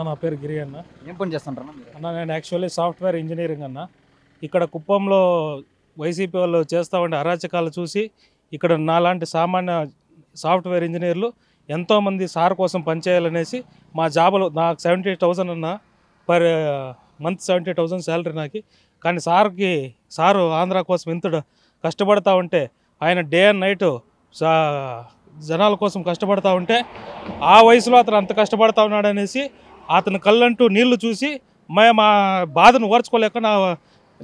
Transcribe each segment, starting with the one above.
అన్న నా పేరు గిరి అన్న ఏం పని చేస్తుంటారు అన్న నేను యాక్చువల్లీ సాఫ్ట్వేర్ ఇంజనీరింగ్ అన్న ఇక్కడ కుప్పంలో వైసీపీ వాళ్ళు చేస్తూ ఉండే అరాచకాలు చూసి ఇక్కడ నాలాంటి సామాన్య సాఫ్ట్వేర్ ఇంజనీర్లు ఎంతోమంది సార్ కోసం పనిచేయాలనేసి మా జాబులు నాకు సెవెంటీ థౌజండ్ అన్న per month seventy thousand salary నాకు కానీ సార్కి సారు ఆంధ్ర కోసం ఇంత కష్టపడతా ఉంటే ఆయన డే అండ్ నైట్ జనాల కోసం కష్టపడతా ఉంటే ఆ వయసులో అతను అంత కష్టపడతా ఉన్నాడనేసి అతని కళ్ళంటూ నీళ్లు చూసి మా మా బాధను ఓర్చుకోలేక నా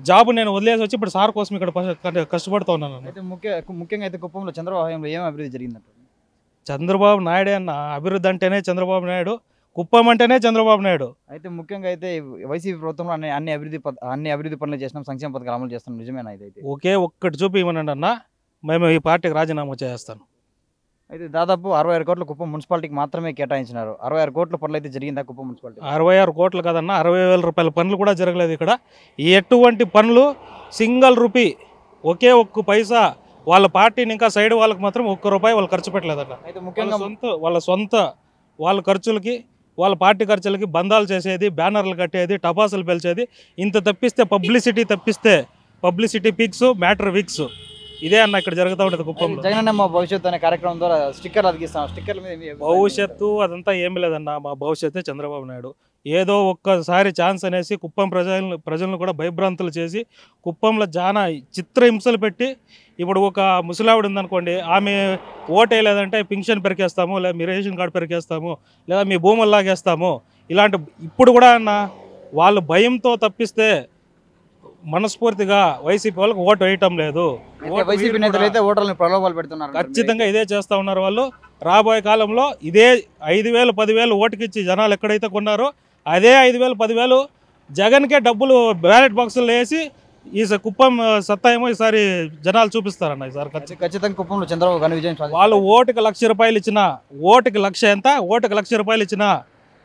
జాబ్ నేను వదిలేసి వచ్చి ఇప్పుడు సార్ కోసం ఇక్కడ కష్టపడుతూ ఉన్నాను అయితే ముఖ్య ముఖ్యంగా అయితే కుప్పంలో చంద్రబాబు ఏం అభివృద్ధి జరిగిందంట చంద్రబాబు నాయుడు అన్న అభివృద్ధి అంటేనే చంద్రబాబు నాయుడు కుప్పం అంటేనే చంద్రబాబు నాయుడు అయితే ముఖ్యంగా అయితే వైసీపీ ప్రభుత్వంలో అన్ని అన్ని అభివృద్ధి అన్ని అభివృద్ధి పనులు చేసినాం సంక్షేమ పథకాలు అమలు చేస్తున్నాం నిజమేనా ఇదైతే ఒకే ఒక్కటి చూపి ఇవ్వనండి అన్న మేము ఈ పార్టీకి రాజీనామా చేస్తాను అయితే దాదాపు అరవై ఆరు కోట్ల కుప్పం మున్సిపాలిటీకి మాత్రమే కేటాయించినారు అరవై ఆరు కోట్ల పనులు అయితే జరిగిందా కుప్పం మున్సిపాలిటీ అరవై ఆరు కోట్లు కదన్న అరవై వేల రూపాయల పనులు కూడా జరగలేదు ఇక్కడ ఎటువంటి పనులు సింగల్ రూపీ ఒకే ఒక్క పైసా వాళ్ళ పార్టీని ఇంకా సైడ్ వాళ్ళకి మాత్రం ఒక్క రూపాయి వాళ్ళు ఖర్చు అక్కడ అయితే ముఖ్యంగా సొంత వాళ్ళ సొంత వాళ్ళ ఖర్చులకి వాళ్ళ పార్టీ ఖర్చులకి బంధాలు చేసేది బ్యానర్లు కట్టేది టపాసులు పెల్చేది ఇంత తప్పిస్తే పబ్లిసిటీ తప్పిస్తే పబ్లిసిటీ పిక్స్ మ్యాటర్ విక్స్ ఇదే అన్న ఇక్కడ జరుగుతూ ఉంటుంది కుప్పం జగనన్న మా భవిష్యత్తు అనే కార్యక్రమం ద్వారా స్టిక్కర్లు అదిగిస్తాం స్టిక్కర్ల మీద భవిష్యత్తు అదంతా ఏమి లేదన్న మా భవిష్యత్ చంద్రబాబు నాయుడు ఏదో ఒక్కసారి ఛాన్స్ అనేసి కుప్పం ప్రజలను ప్రజలను కూడా భయభ్రాంతులు చేసి కుప్పంలో చాలా చిత్రహింసలు పెట్టి ఇప్పుడు ఒక ముసలావిడ ఉందనుకోండి ఆమె ఓటేయలేదంటే పింఛన్ పెరికేస్తాము లేదా మీ రేషన్ కార్డు పెరికేస్తాము లేదా మీ భూములు లాగేస్తాము ఇలాంటి ఇప్పుడు కూడా అన్న వాళ్ళు భయంతో తప్పిస్తే మనస్ఫూర్తిగా వైసీపీ వాళ్ళకి ఓటు వేయటం లేదు వైసీపీ నేతలు అయితే ఓటర్లను ప్రలోభాలు పెడుతున్నారు ఖచ్చితంగా ఇదే చేస్తూ ఉన్నారు వాళ్ళు రాబోయే కాలంలో ఇదే ఐదు వేలు పదివేలు ఓటుకిచ్చి జనాలు ఎక్కడైతే కొన్నారో అదే ఐదు వేలు పదివేలు జగన్కే డబ్బులు బ్యాలెట్ బాక్సులు వేసి ఈ కుప్పం సత్తా ఏమో ఈసారి జనాలు చూపిస్తారన్న ఈసారి ఖచ్చితంగా కుప్పంలో చంద్రబాబు గారు విజయం వాళ్ళు ఓటుకి లక్ష రూపాయలు ఇచ్చిన ఓటుకి లక్ష ఎంత ఓటుకు లక్ష రూపాయలు ఇచ్చిన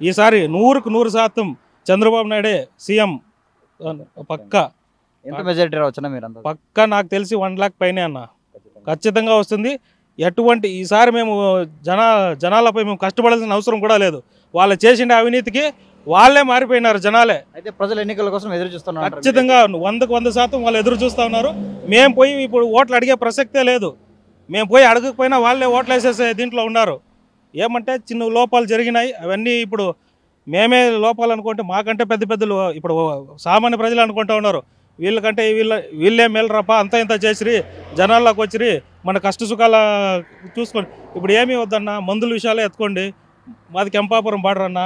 ఈసారి నూరుకు నూరు శాతం చంద్రబాబు నాయుడే సీఎం పక్కా ఎంత మెజారిటీ మీరు పక్క నాకు తెలిసి వన్ లాక్ పైనే అన్న ఖచ్చితంగా వస్తుంది ఎటువంటి ఈసారి మేము జనా జనాలపై మేము కష్టపడాల్సిన అవసరం కూడా లేదు వాళ్ళు చేసిన అవినీతికి వాళ్ళే మారిపోయినారు జనాలే అయితే ప్రజలు ఎన్నికల కోసం ఎదురు చూస్తున్నారు ఖచ్చితంగా వందకు వంద శాతం వాళ్ళు ఎదురు చూస్తూ ఉన్నారు మేము పోయి ఇప్పుడు ఓట్లు అడిగే ప్రసక్తే లేదు మేము పోయి అడగకపోయినా వాళ్ళే ఓట్లు వేసేసే దీంట్లో ఉన్నారు ఏమంటే చిన్న లోపాలు జరిగినాయి అవన్నీ ఇప్పుడు మేమే లోపాలు అనుకుంటే మాకంటే పెద్ద పెద్దలు ఇప్పుడు సామాన్య ప్రజలు అనుకుంటూ ఉన్నారు వీళ్ళకంటే వీళ్ళ వీళ్ళే మేలరప్ప అంత ఇంత చేసిరి జనాల్లోకి వచ్చిరి మన కష్ట సుఖాల చూసుకోండి ఇప్పుడు ఏమీ వద్దన్న మందుల విషయాలే ఎత్తుకోండి మాది కెంపాపురం బాడరన్న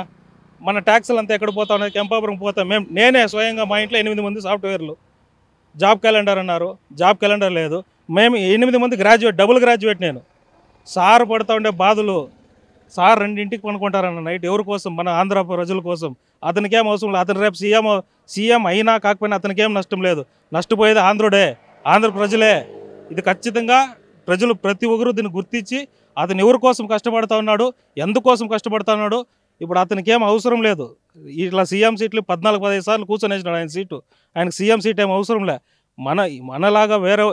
మన ట్యాక్సులు అంతా ఎక్కడ పోతా ఉన్నది కెంపాపురం పోతాం మేము నేనే స్వయంగా మా ఇంట్లో ఎనిమిది మంది సాఫ్ట్వేర్లు జాబ్ క్యాలెండర్ అన్నారు జాబ్ క్యాలెండర్ లేదు మేము ఎనిమిది మంది గ్రాడ్యుయేట్ డబుల్ గ్రాడ్యుయేట్ నేను సార్ పడుతూ ఉండే బాధలు సార్ రెండింటికి పనుకుంటారన్న నైట్ ఎవరి కోసం మన ఆంధ్ర ప్రజల కోసం అతనికేం అవసరం లేదు అతను రేపు సీఎం సీఎం అయినా కాకపోయినా అతనికేం నష్టం లేదు నష్టపోయేది ఆంధ్రుడే ఆంధ్ర ప్రజలే ఇది ఖచ్చితంగా ప్రజలు ప్రతి ఒక్కరూ దీన్ని గుర్తించి అతను ఎవరి కోసం కష్టపడుతూ ఉన్నాడు ఎందుకోసం కష్టపడుతూ ఉన్నాడు ఇప్పుడు అతనికి ఏం అవసరం లేదు ఇట్లా సీఎం సీట్లు పద్నాలుగు పదహైదు సార్లు కూర్చొని వేసినాడు ఆయన సీటు ఆయనకు సీఎం సీట్ ఏం అవసరం లే మన మనలాగా వేరే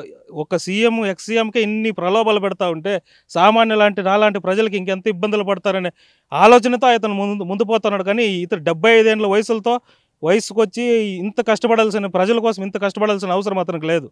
ఒక సీఎం ఎక్స్ సీఎంకే ఇన్ని ప్రలోభాలు పెడతా ఉంటే సామాన్య లాంటి నాలాంటి ప్రజలకు ఇంకెంత ఇబ్బందులు పడతారనే ఆలోచనతో అతను ముందు ముందు పోతున్నాడు కానీ ఇతను డెబ్బై ఐదేళ్ళ వయసులతో వయసుకొచ్చి ఇంత కష్టపడాల్సిన ప్రజల కోసం ఇంత కష్టపడాల్సిన అవసరం అతనికి లేదు